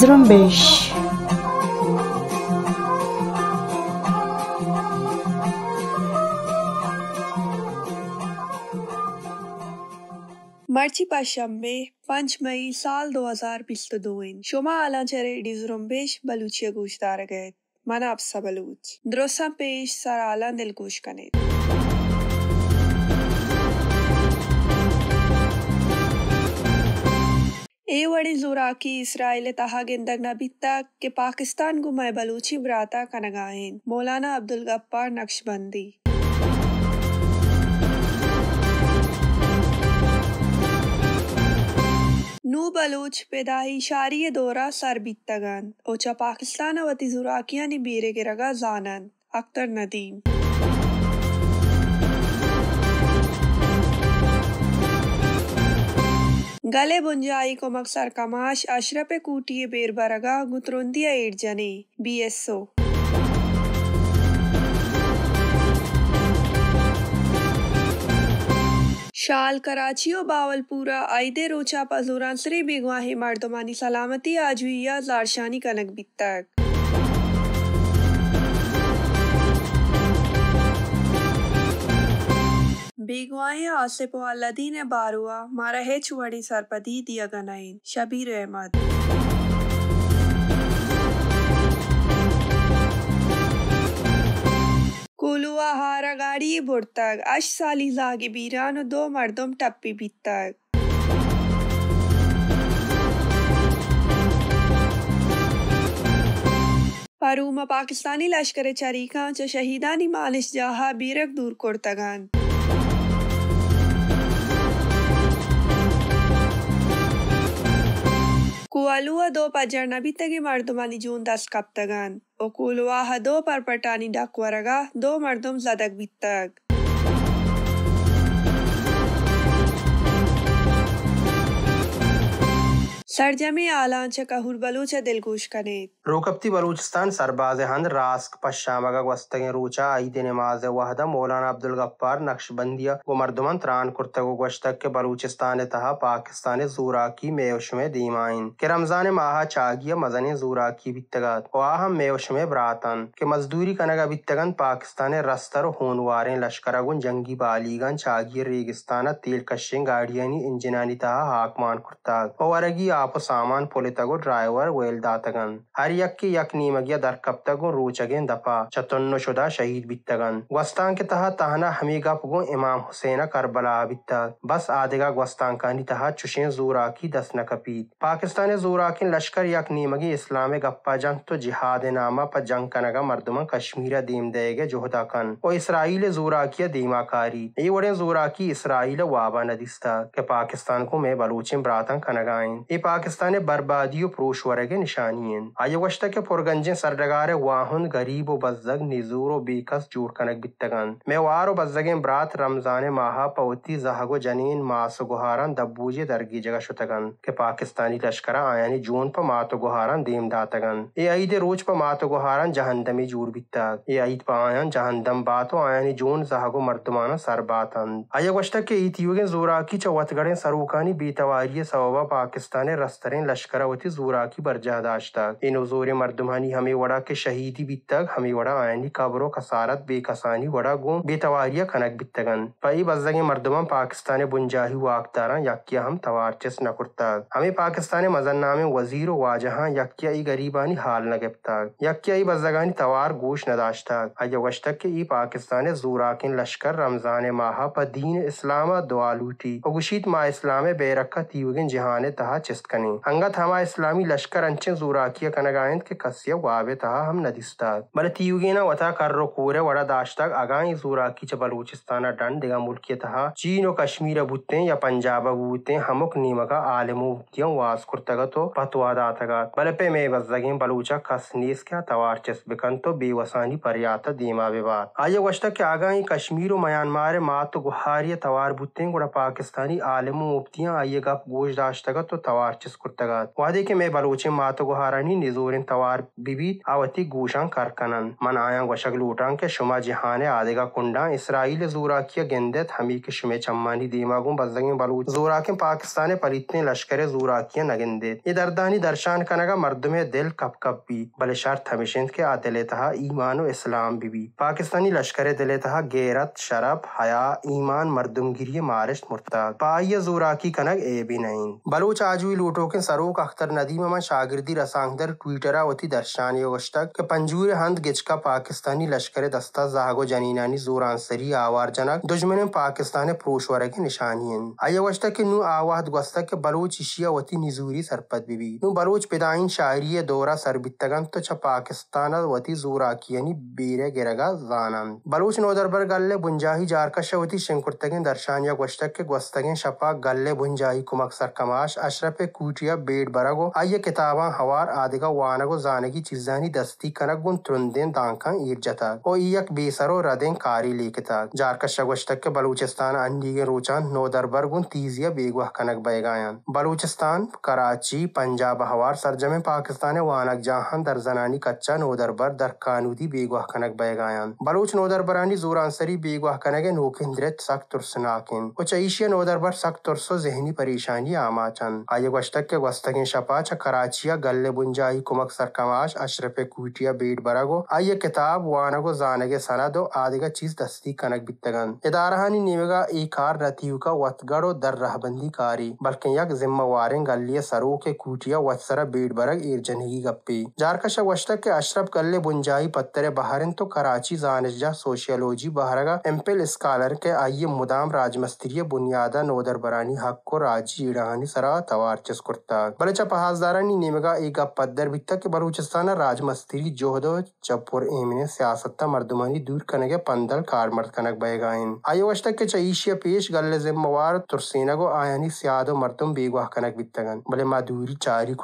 Zrumbish. मर्ची शाम्बे पंच मई साल दो हजार पिस्तदोइन तो शुमा आलांचरे डिजरुम्बेश बलूचिया गोश्तार गए माना अफसा बलूच दरोसा पेश सराला दिलगोश का नेता ए वड़ी जोरा की इसराइल तहा गिंदक नबीता के पाकिस्तान गुमाए बलूची बराता का मौलाना अब्दुल गप्पा नक्शबंदी नू बलूच पैदाही शारी दौरा सर बित्तगन ओचा पाकिस्तान वती जुराकिया नि बीरे गिरगा जानन अख्तर नदीम गले बुंजाई को मकसर कमाश अशरप कूटिए बेरबरगा गुतरुंदिया एडजने बी एस ओ शाल कराची और बावलपुरा आयदे रोचा पजोरा सरे बेगवाहे मर्दमानी सलामती आज हुई या लारशानी कनक बितक बेगवाए आसिफ अल्लादीन बारुआ मारा है वड़ी सरपदी दिया गनाइन शबीर अहमद गाड़ी बुरतक अश साली जागे बीरान दो मर्दम टप्पी बीतक पारूमा पाकिस्तानी लश्कर चरीका च शहीदानी मालिश जाहा बीरक दूर కువలువదో పజర్నబితగి మర్దుమని జూందస్ కప్తగన్ ఒకులువాహ దో పర్పటాని డక్వరగా దో మర్దుం జదగ్ బిత్తగ్ ಸರ್ಜಮೆ ಆಲಾಂಚಕ ಹುರ್ಬಲೂಚ ದಿಲ್ಗೂಶ್ ಕನೆ ರೋಕಪ್ತಿ ಬಲೂಚಿಸ್ತಾನ್ सरबाज हंद रास्क पश्चामग वस्तगे रूचा ईद नमाज वहद मौलाना अब्दुल गफ्फार नक्शबंदिया व मर्दमन त्रान कुर्तगो गश्तक के बलूचिस्तान तहा पाकिस्तान जूरा की मेवश में दीमाइन के रमजान माह चागिया मजन जूरा की बितगत वाहम मेवश में बरातन के मजदूरी कनग बितगन पाकिस्तान रस्तर होनवारे लश्करगुन जंगी बालीगन चागिया रेगिस्तान तेल कशें गाड़ियानी इंजनानी तहा हाकमान कुर्ता పాప సామాన్ పొలితగు డ్రైవర్ వేల్దాతగన్ హరియక్కి యక్ నీమగ్య దర్కప్తగు రూచగెన్ దప చతున్ను శుద షహీద్ బిత్తగన్ గొస్తాంకి తహ తహన హమీగప్గు ఇమాం హుసేన కర్బలా బిత్త बस आदेगा गस्तांकानी तहा चुशें जोरा की दस न कपीत पाकिस्तान जोरा की लश्कर यक नीमगी इस्लाम गप्पा जंग तो जिहाद नामा पर जंग कनगा मर्दमा कश्मीर देम देगे जोहदा कन और इसराइल जोरा की दीमाकारी ये वड़े जोरा की इसराइल वाबा नदिस्ता के पाकिस्तान को मैं बलूचिम ब्रातन ಪಾಕಿಸ್ತಾನಿ ಬರ್ಬಾದಿಯು ಪುರುಷವರೆಗೆ ನಿಶಾನಿಯನ್ ಅಯವಷ್ಟಕ್ಕೆ ಪೊರ್ಗಂಜೆ ಸರ್ಡಗಾರೆ ವಾಹುನ್ ಗರೀಬು ಬಜ್ಜಗ್ ನಿಜೂರು ಬೀಕಸ್ ಜೂಡ್ಕನಕ್ ಬಿತ್ತಗನ್ ಮೇವಾರು बजगे ಬ್ರಾತ್ रमजान ಮಾಹ पवती ಜಹಗು जनीन मास गुहारन दबूजे दरगी जगह शुतगन के पाकिस्तानी लश्कर आयानी जून पर मातो गुहारन देम दातगन ए ईद रोज पर मातो गुहारन जहनदमी जूर बिता ये ईद पर आयन जहनदम बातो आयानी जून जहागो मर्दमाना सर बातन अयगवश्तक के ईतियोगे जोरा की चौथगढ़ सरूकानी बीतवारी सवाबा लश्कर लश्करावती जोरा की बरजा तक इन जोर मर्दमानी हमें वड़ा के शहीदी बित तक हमें वड़ा आयनी कबरों कसारत बेकसानी वड़ा गुम बेतवारिया खनक बितगन पई बजगे मर्दमा पाकिस्तान बुंजाही वाकदारा यकिया हम तवार चस नकुरता हमें पाकिस्तान मजन्नामे वजीर वाजहा यकिया ई गरीबानी हाल न गिपताक यकिया ई बजगानी तवार गोश न दाश्ताक अय वशतक के ई पाकिस्तान जोरा के लश्कर रमजान माहा पर दीन इस्लामा दुआलूटी और गुशीत मा इस्लाम बेरक्का तीवगिन जहान तहा चिस्क ದುರಸ್ಕನಿ ಹಂಗತ್ ಹಮ ಇಸ್ಲಾಮಿ ಲಷ್ಕರ್ ಅಂಚೆ ಜೂರಾಕಿಯ ಕನಗಾಯಂತ್ ಕೆ ಕಸ್ಯ ವಾವೆ ತಹ ಹಮ್ ನದಿಸ್ತಾದ್ ಬಲತಿ ಯುಗೇನ ವತಾ ಕರ್ರೋ ಕೂರೆ ವಡ ದಾಶ್ತಾಗ್ ಅಗಾಯಿ ಜೂರಾಕಿ ಚ ಬಲೂಚಿಸ್ತಾನ ಡನ್ ದಿಗ ಮುಲ್ಕಿಯ ತಹ ಚೀನೋ कश्मीर बुते या पंजाब बुते हमुक नीमका आलिमु दियों वास कुर्तगा तो पतवा दातगा बलपे में बजगे बलूचा खसनीस क्या तवार चस्बिकन तो बेवसानी पर्यात दीमा विवाद आये वश्ता के आगाई कश्मीर और म्यांमार मात तो गुहारिय तवार बुते गुड़ा पाकिस्तानी आलमो उपतियां आइए गप गोश दाश्तगा तो तवार chuskurtagat wade ke me baluchi mato go harani nizorin tawar bibi awati gushan karkanan man aya go shaglutan ke shuma jihane adega kunda israil zura kiya gendet hami ke shume chammani dimagum bazdagin baluch zura ke pakistan palitne lashkare zura kiya nagendet ye dardani darshan kanaga mardume dil kap kap bi balishar thamishind ke adele taha iman o islam bibi Pakistani लश्कर दिले तहा गैरत शरब हया ईमान मरदमगिरी मारिश मुर्ता पाय जोराकी कनक ए भी नहीं बलूच आजू ටෝකෙන් සරෝක අක්තර නදීම ශාගිරදි රසාංදර ටීටරාවති දර්ශානයෝගෂ්ටක් के पंजूर हंद गिज का पाकिस्तानी लश्कर दस्ता जहागो जनीनानी जोरानसरी आवार जनक दुश्मन पाकिस्तान प्रोशवर के निशानियन अयवश्ता के नू आवाद गस्ता के बलोच इशिया वती निजूरी सरपत बीबी नू बलोच पिदाइन शायरी दौरा सरबितगन तो छ पाकिस्तान वती जोरा की यानी गिरगा जानन बलोच नौदरबर गल्ले बुंजाही जारकश वती शिंकुर्तगन दर्शानिया गश्ता के गस्तगन शपा गल्ले बुंजाही कुमक सरकमाश अशरफ ಕೂಚಿಯ ಬೇಡ್ ಬರಗೋ ಅಯ್ಯ ಕಿತಾಬ ಹವಾರ್ ಆದಿಗ ವಾನಗೋ ಜಾನಗಿ ಚಿಜಾನಿ ದಸ್ತಿ ಕನಗ್ ಗುನ್ ತುರುಂದೆನ್ ದಾಂಕ ಈರ್ಜತಾಗ ಓ ಇಯಕ್ ಬೇಸರೋ ರದೆನ್ ಕಾರಿ ಲೇಕಿತಾಗ ಜಾರ್ಕಶ गोश्तक बलूचिस्तान अंडीगे रोचान नोदर बरगुन तीजिया बेगवाह कनक बैगायन बलूचिस्तान कराची पंजाब हवार सरजमे पाकिस्तान वानक जहां दरजनानी कच्चा नोदर बर दर कानूदी बेगवाह कनक बैगायन बलूच नोदर बरानी जोरानसरी बेगवाह कनक नोकिंद्रत सख्त तुरसनाकिन उच एशिया नोदर बर सख्त तुरसो जहनी परेशानी आमाचन आये Baştaki gostagin शपाच कराचिया गल्ले बुंजाई कुमक सरकमाश अशरफे कुटिया बीट बरगो आइये किताब वानगो जानेगे सनदो का चीज दस्ती कनक बितगन इदारहानी नीवेगा ई कार रतियु का वतगड़ो दर रहबंदी कारी बल्कि यक जिम्मेवारें गल्ले सरो के कुटिया वत्सरा बीट बरग इरजनगी गप्पी जारकश वस्तक के अशरफ गल्ले बुंजाई पत्तरे बहरन तो कराची जा सोशियोलॉजी बहरगा एम्पेल स्कॉलर के आइये मुदाम राजमस्त्रीय बुनियादा नोदर बरानी हक को राजी इड़ानी सरा तवार ಕುರಿತ ಬಳಿಕ ಪಹಾಸ್ದಾರ ನೇಮಗ ಈಗ ಪದ್ದರ್ ಬಿತ್ತಕ್ಕೆ ಬರೂಚಿಸ್ತಾನ ರಾಜ ಮಸ್ತಿರಿ ಜೋಹದೋ ಚಪ್ಪುರ್ ಏಮಿನ सियासत मर्दमानी दूर कने के पंदल कार मर्द कनक बहगाइन आयो अशतक के चईशिया पेश गल जिम्मेवार तुरसेना को आयानी सियादो मर्दम बेगवाह कनक बितगन भले माधूरी चारी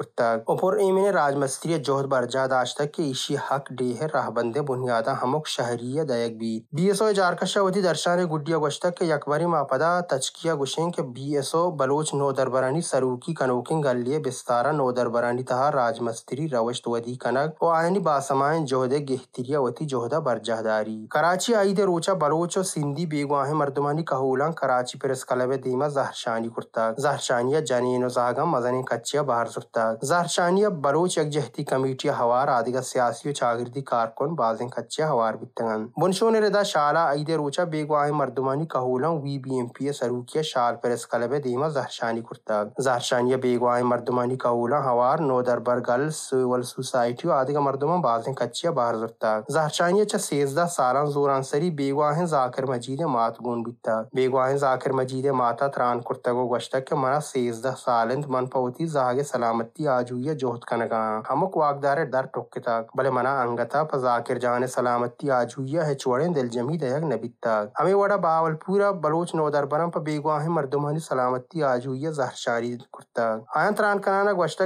एम ने राज राजमस्त्री जोहद बरजाद आज तक के ईशी हक डे है राहबंदे बुनियादा हमक शहरी दयक भी बी एस ओ जारकशा वती दर्शान गुडिया गोश्तक के यकबरी मापदा तचकिया गुशें के बी एस ओ बलोच नो दरबरानी सरूकी कनो बुकिंग बिस्तारा नोदर बरानी तहा राजमस्त्री रवश्त वदी कनक और आयनी बासमाय जोहदे गेहतरिया वती जोहदा बरजहदारी कराची आई दे रोचा बलोच और सिंधी बेगवाहें मर्दमानी कहूला कराची पेरस क्लब दीमा जहरशानी कुर्ता जहरशानिया जनीनो जागा मजने कच्चिया बाहर सुरता जहरशानिया बलोच जहती कमेटी हवार आदि का सियासी और चागिरदी कारकुन बाजें कच्चिया हवार बितंगन बुनशो ने रदा शाला आई दे रोचा बेगवाहें मर्दमानी कहूला वी बी एम पी ए सरूकिया शाल पेरस क्लब दीमा जहरशानी कुर्ता जहरशानिया දීගවායි මර්ධමානිකවුල හවාර් නෝදර්බර්ගල් සවල් සුසයිටය ආධික මර්දම බාධෙන් කච්චිය භාරදත්තා ज़ारचानियच सेजदा सारा जोरानसरी बेगवाह जाकिर मजीद मात गुन बिता बेगवाह जाकिर मजीद माता त्रान कुर्तगो गश्ता के मना सेजदा सालंद मन पवती जहागे सलामती आजुया जोहत कनगा हमक वागदार दर टोके तक भले मना अंगता पजाकिर जाने सलामती आजुया है चोड़े दिल जमी दयक नबिता हमें वड़ा बावलपुरा बलोच नोदर बरम पर बेगवाह मर्दुमानी सलामती आजुया ज़ारचारी कुर्ता ಆಯಂತ್ರಾನ್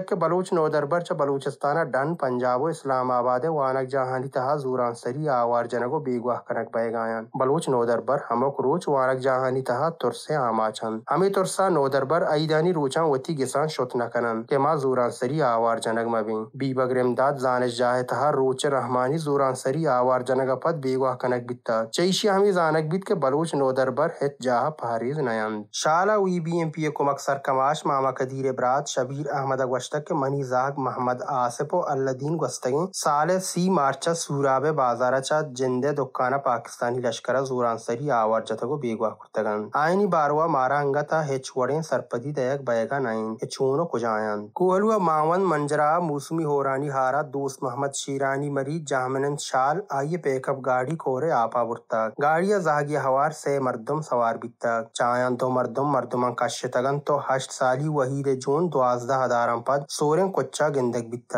के बलूच नोदरबर च बलूचिस्तान डन पंजाब इस्लामाबाद वानक जहानी तहा जूरान सरी आवार जनक बीगवाह कनक बयगायन बलूच नोदरबर हमक रूच वानक जहानी तहा तुरसे छन हमी तुरसा नोदरबर ऐदानी रूचा वती गिसान शोत न कनन मा जूरान सरी आवार जनक मबी बीबग रेमदाद जानश जाहे तहा रूच रहमानी जूरान सरी आवार जनक पद बीगवाह कनक बित्ता चैशी हमी जानक बित के बलूच नोदरबर हित जाह पहारीज नयन शाला वी बी एम पी ए कुमक सर कमाश मामा कदीर इब्रात शबीर अहमद के मनी जाग मोहम्मद आसिफ और अल्लादीन गस्तगी साल सी मार्च सूराब बाजारचा जिंदे दुकाना पाकिस्तानी लश्कर जोरान सरी आवार जतगो बेगवा कुर्तगन आयनी बारवा मारा अंगा था हेच वड़े सरपदी दयक बयगा नाइन हेचूनो कुजायन कोहलुआ मावन मंजरा मौसमी होरानी हारा दोस्त मोहम्मद शीरानी मरी जामनन शाल आइए पैकअप गाड़ी कोरे आपा बुरता गाड़िया जहागी हवार से मर्दम सवार बिता चायन तो मर्दम मर्दमा कश्य तगन तो हष्ट साली वहीदे ಪಿಡ್ಸೂನ್ ದ್ವಾಜ್ದ ಹದಾರಂ ಪದ್ ಸೋರೆಂ ಕೊಚ್ಚ ಗಿಂದೆಗ್ ಬಿತ್ತ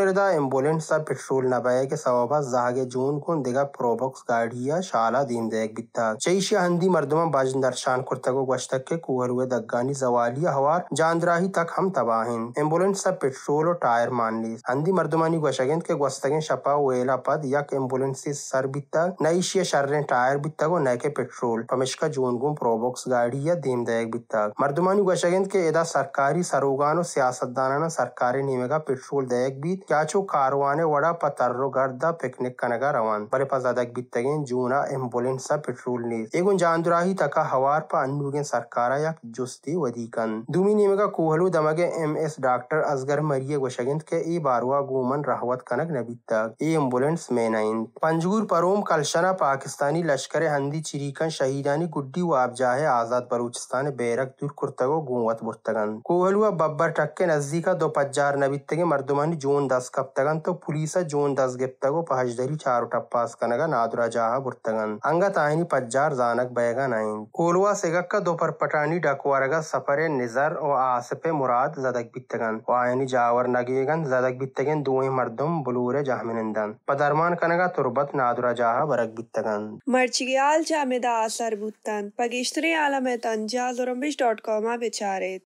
निर्दा एम्बुलेंस सा पेट्रोल नबाय के सवाबा जागे जून कुन देगा प्रोबॉक्स गाड़िया शाला दीन देग बिता चैशिया हंदी मर्दमा बाजिंदर शान कुर्तको गश्तक के कुहर हुए दग्गानी जवालिया हवार जानदराही तक हम तबाहिन एम्बुलेंस सा पेट्रोल और टायर मान ली हंदी मर्दमानी गशगंद के गश्तकें शपा वेला पद यक एम्बुलेंस सर बित्ता नईशिया शर्रे टायर बिता को नए के पेट्रोल पमिशका जून गुम प्रोबॉक्स गाड़िया दीन देग बिता मर्दमानी गशगंद के एदा सरकार ಜಾರಿ ಸರೋಗಾನು ಸಿಯಾಸತ್ದಾನನ ಸರ್ಕಾರಿ ನೇಮಿಗ ಪೆಟ್ರೋಲ್ ದಯಕ್ ಬಿ ಕ್ಯಾಚು ಕಾರ್ವಾನೆ ವಡ ಪತರ್ರು ಗರ್ದ ಪಿಕ್ನಿಕ್ ಕನಗ ರವಾನ್ ಬರೆ ಪಜಾದಕ್ ಬಿತ್ತಗೆನ್ जूना एम्बुलेंस पेट्रोल ने एगुन जानदुराही तका हवार पा अनुगेन सरकार यक जुस्ती वदीकन दुमी नीमेगा कोहलू दमगे एमएस डॉक्टर असगर मरिये गोशगिंद के ई बारवा गुमन रहवत कनक नबीता ई एम्बुलेंस में नाइन पंजगुर परोम कलशना पाकिस्तानी लश्कर हंदी चिरीकन शहीदानी गुड्डी वाबजा जाहे आजाद बलूचिस्तान बेरक दुर कुर्तगो गुवत बुर्तगन को ಕೊಹ್ಲುವ ಬಬ್ಬರಟಕ್ಕೆ ನಜದೀಕ ದೊಪಜ್ಜಾರ್ ನಬಿತ್ತಗೆ ಮರ್ದುಮನಿ ಜೂನ್ ದಸ್ दस ಪುಲೀಸ ಜೂನ್ ದಸ್ ಗೆಪ್ತಗೋ ಪಹಜ್ದರಿ ಚಾರು ಟಪ್ಪಾಸ್ ಕನಗ ನಾದುರ ಜಾಹ ಬುರ್ತಗನ್ ಅಂಗ ತಾಹಿನಿ ಪಜ್ಜಾर जानक बयगा नाइन कोलवा सेगक्का दोपर पटानी डकवारगा सफरे निजर और आसपे मुराद जदक बित्तगन वायनी जावर नगेगन जदक बित्तगन दुए मर्दम बुलूरे जाहमिनंदन पदरमान कनगा तुर्बत नादुरा जाह बरक बित्तगन मर्चिगियाल जामेदा आसर बुत्तन पगिश्तरे आलम एतन जाजुरम्बिश डॉट कॉम आ